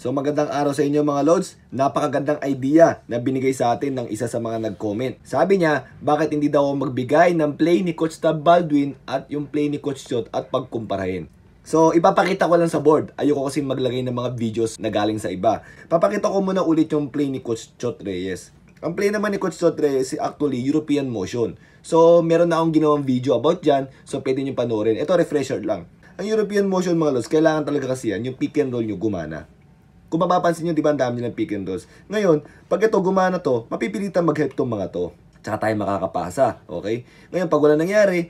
So magandang araw sa inyo mga Lods. Napakagandang idea na binigay sa atin ng isa sa mga nag-comment. Sabi niya, bakit hindi daw magbigay ng play ni Coach Tab Baldwin at yung play ni Coach Shot at pagkumparahin. So, ipapakita ko lang sa board. Ayoko kasi maglagay ng mga videos na galing sa iba. Papakita ko muna ulit yung play ni Coach Chot Reyes. Ang play naman ni Coach Chot Reyes actually European motion. So, meron na akong ginawang video about dyan. So, pwede nyo panoorin. Ito, refresher lang. Ang European motion mga lods, kailangan talaga kasi yan, yung pick and roll nyo gumana. Kung mapapansin nyo, di ba ang dami nilang pick and rolls. Ngayon, pag ito gumana to, mapipilitan mag-help tong mga to. Tsaka tayo makakapasa, okay? Ngayon, pag wala nangyari,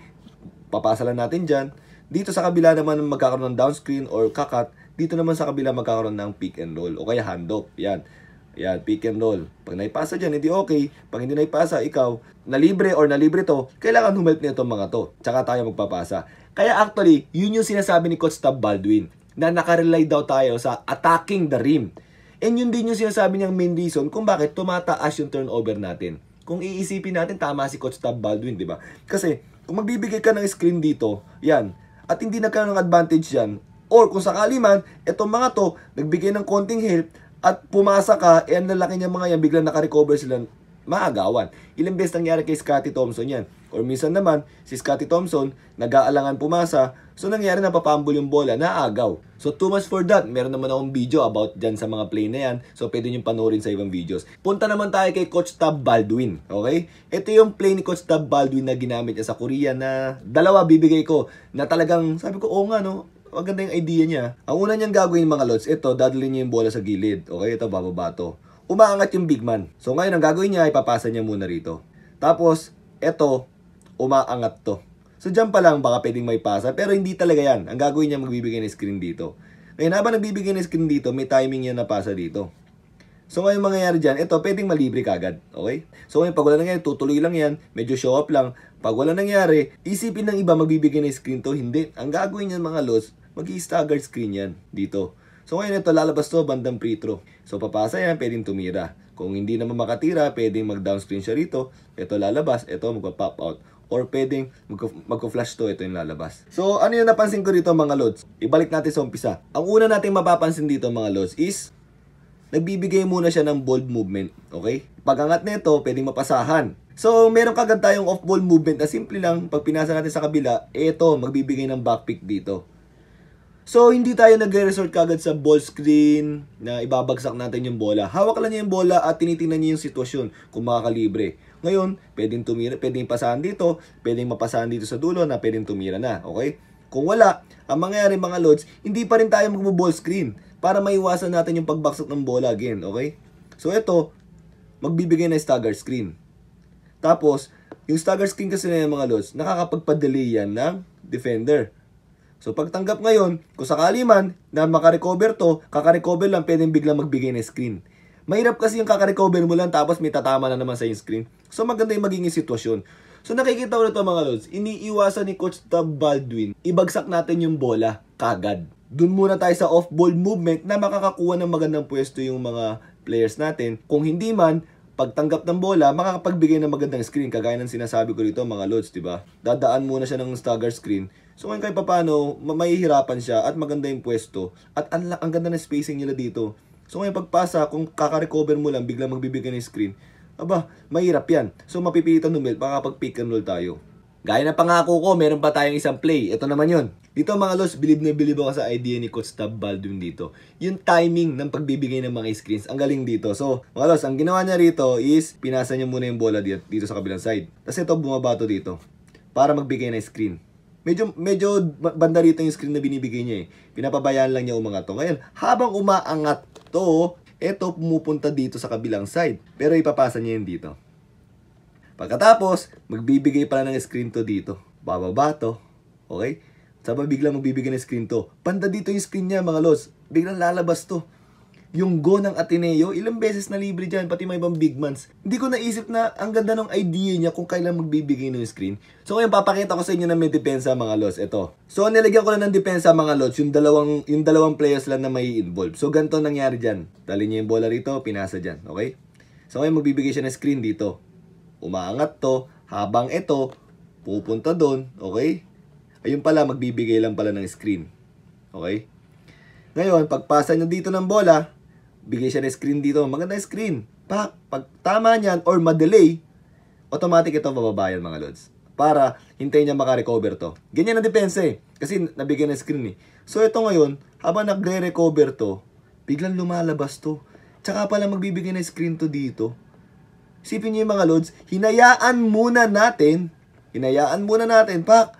papasa lang natin dyan. Dito sa kabila naman magkakaroon ng down screen or kakat, dito naman sa kabila magkakaroon ng pick and roll o kaya hand off. Yan. Yan, pick and roll. Pag naipasa dyan, hindi okay. Pag hindi naipasa, ikaw, nalibre or nalibre to, kailangan humelp nito mga to. Tsaka tayo magpapasa. Kaya actually, yun yung sinasabi ni Coach Tab Baldwin na nakarely daw tayo sa attacking the rim. And yun din yung sinasabi niyang main reason kung bakit tumataas yung turnover natin. Kung iisipin natin, tama si Coach Tab Baldwin, di ba? Kasi, kung magbibigay ka ng screen dito, yan, at hindi nagkaroon ng advantage yan, or kung sakali man, itong mga to, nagbigay ng konting help, at pumasa ka, eh ang lalaki niya mga yan, biglang nakarecover sila maagawan. Ilang beses nangyari kay Scottie Thompson yan. Or minsan naman, si Scottie Thompson, nag-aalangan pumasa, so nangyari na papambol yung bola, naagaw. So too much for that. Meron naman akong video about dyan sa mga play na yan. So pwede nyo panoorin sa ibang videos. Punta naman tayo kay Coach Tab Baldwin. Okay? Ito yung play ni Coach Tab Baldwin na ginamit niya sa Korea na dalawa bibigay ko na talagang sabi ko, oo nga no, maganda yung idea niya. Ang una niyang gagawin mga lods, ito, dadalhin niya yung bola sa gilid. Okay, ito, bababa to umaangat yung big man. So ngayon, ang gagawin niya, ipapasa niya muna rito. Tapos, eto, umaangat to. So dyan pa lang, baka pwedeng may pasa. Pero hindi talaga yan. Ang gagawin niya, magbibigay ng screen dito. Ngayon, habang nagbibigay ng screen dito, may timing yan na pasa dito. So ngayon mangyayari dyan, ito pwedeng malibre kagad. Okay? So ngayon pag wala nangyari, tutuloy lang yan. Medyo show up lang. Pag wala nangyari, isipin ng iba magbibigay ng screen to. Hindi. Ang gagawin niya mga loss, mag stagger screen yan dito. So ngayon ito lalabas to bandang free throw. So papasa yan, pwedeng tumira. Kung hindi naman makatira, pwedeng mag-down siya rito. Ito lalabas, ito magpa-pop out or pwedeng magko-flash to ito yung lalabas. So, ano yung napansin ko dito mga loads? Ibalik natin sa umpisa. Ang una nating mapapansin dito mga loads is nagbibigay muna siya ng bold movement, okay? Pagangat nito, pwedeng mapasahan. So, meron kagad tayong off-ball movement na simple lang, pag pinasa natin sa kabila, eto, magbibigay ng backpick dito. So, hindi tayo nagre-resort kagad sa ball screen na ibabagsak natin yung bola. Hawak lang niya yung bola at tinitingnan niya yung sitwasyon kung makakalibre. Ngayon, pwedeng tumira, pwedeng pasahan dito, pwedeng mapasahan dito sa dulo na pwedeng tumira na. Okay? Kung wala, ang mangyayari mga lods, hindi pa rin tayo magbo-ball screen para maiwasan natin yung pagbaksak ng bola again. Okay? So, ito, magbibigay na stagger screen. Tapos, yung stagger screen kasi na yung mga lods, nakakapagpadali yan ng defender. So pagtanggap ngayon, kung sakali man na makarecover to, kakarecover lang pwedeng biglang magbigay ng screen. Mahirap kasi yung kakarecover mo lang tapos may tatama na naman sa yung screen. So maganda yung magiging sitwasyon. So nakikita ko na to mga lods, iniiwasan ni Coach Tab Baldwin, ibagsak natin yung bola kagad. Doon muna tayo sa off-ball movement na makakakuha ng magandang pwesto yung mga players natin. Kung hindi man, pagtanggap ng bola, makakapagbigay ng magandang screen. Kagaya ng sinasabi ko dito mga lords, di ba? Dadaan muna siya ng stagger screen. So ngayon kahit papano, mamahihirapan siya at maganda yung pwesto. At ang, ang ganda ng spacing nila dito. So ngayon pagpasa, kung kaka-recover mo lang, biglang magbibigay ng screen. Aba, mahirap yan. So mapipilitan ng baka makakapag-pick and roll tayo. Gaya ng pangako ko, meron pa tayong isang play. Ito naman yun. Dito mga los, believe na believe ako sa idea ni Coach Tab Baldwin dito. Yung timing ng pagbibigay ng mga screens, ang galing dito. So, mga los, ang ginawa niya rito is, pinasa niya muna yung bola dito, dito sa kabilang side. Tapos ito, bumabato dito para magbigay ng screen. Medyo, medyo banda rito yung screen na binibigay niya eh. Pinapabayaan lang niya umangat to. Ngayon, habang umaangat to, ito pumupunta dito sa kabilang side. Pero ipapasa niya yun dito. Pagkatapos, magbibigay pala ng screen to dito. Bababa to. Okay? Saba biglang magbibigay ng screen to. Panda dito yung screen niya mga lods. Biglang lalabas to. Yung go ng Ateneo, ilang beses na libre dyan, pati may ibang big mans. Hindi ko naisip na ang ganda ng idea niya kung kailan magbibigay ng screen. So ngayon papakita ko sa inyo na may depensa mga lods. Ito. So nilagyan ko na ng depensa mga lods, yung dalawang, yung dalawang players lang na may involve. So ganito nangyari dyan. Dali niya yung bola rito, pinasa dyan. Okay? So ngayon magbibigay siya ng screen dito umaangat to, habang ito, pupunta doon, okay? Ayun pala, magbibigay lang pala ng screen. Okay? Ngayon, pagpasa nyo dito ng bola, bigay siya ng screen dito. Maganda screen. Pak, pag tama niyan or madelay, automatic ito mababa yan mga lods. Para hintayin niya makarecover to. Ganyan ang depensa eh. Kasi nabigyan ng screen eh. So ito ngayon, habang nagre-recover to, biglang lumalabas to. Tsaka pala magbibigay ng screen to dito. Isipin niyo yung mga lods, hinayaan muna natin, hinayaan muna natin, pak,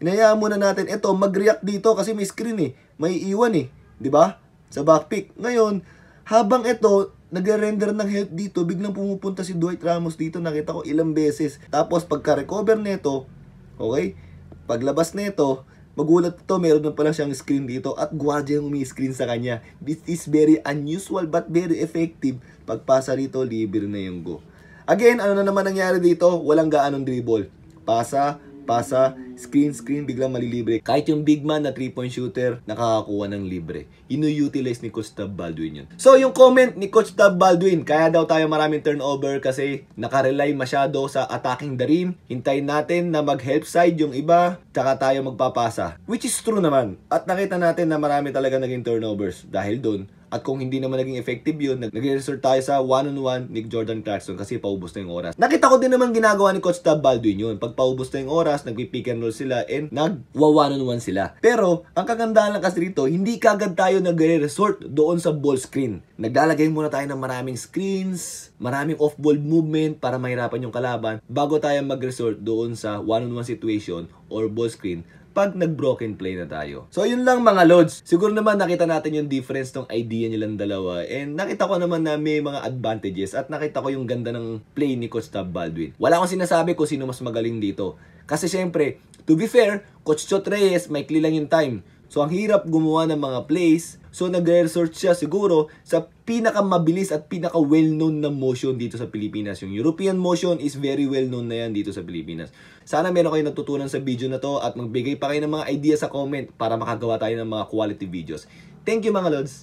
hinayaan muna natin, eto, mag-react dito kasi may screen eh, may iwan eh, di ba? Sa backpick. Ngayon, habang ito, nagre-render ng health dito, biglang pumupunta si Dwight Ramos dito, nakita ko ilang beses. Tapos pagka-recover nito, okay? Paglabas nito, magulat to, meron na pala siyang screen dito at gwardiya yung umi-screen sa kanya. This is very unusual but very effective. Pagpasa rito, libre na yung go. Again, ano na naman nangyari dito? Walang gaanong dribble. Pasa, pasa, screen, screen, biglang malilibre. Kahit yung big man na 3-point shooter, nakakakuha ng libre. Inu-utilize ni Coach Tab Baldwin yun. So, yung comment ni Coach Tab Baldwin, kaya daw tayo maraming turnover kasi nakarely masyado sa attacking the rim. Hintayin natin na mag-help side yung iba, tsaka tayo magpapasa. Which is true naman. At nakita natin na marami talaga naging turnovers dahil doon at kung hindi naman naging effective yun, nag-resort tayo sa one-on-one -on ni Jordan Clarkson kasi paubos na yung oras. Nakita ko din naman ginagawa ni Coach Tab Baldwin yun. Pag paubos na yung oras, nag-pick and roll sila and nag-one-on-one sila. Pero, ang kagandahan lang kasi rito, hindi kagad tayo nag-resort doon sa ball screen. Naglalagay muna tayo ng maraming screens, maraming off-ball movement para mahirapan yung kalaban bago tayo mag-resort doon sa one-on-one -on -one situation or ball screen pag nag-broken play na tayo. So yun lang mga lods. Siguro naman nakita natin yung difference ng idea nilang dalawa and nakita ko naman na may mga advantages at nakita ko yung ganda ng play ni Coach Tab Baldwin. Wala akong sinasabi kung sino mas magaling dito. Kasi syempre, to be fair, Coach Chot Reyes, maikli lang yung time. So ang hirap gumawa ng mga plays. So nagre-resort siya siguro sa pinakamabilis at pinaka well-known na motion dito sa Pilipinas. Yung European motion is very well-known na yan dito sa Pilipinas. Sana meron kayong natutunan sa video na to at magbigay pa kayo ng mga idea sa comment para makagawa tayo ng mga quality videos. Thank you mga lods!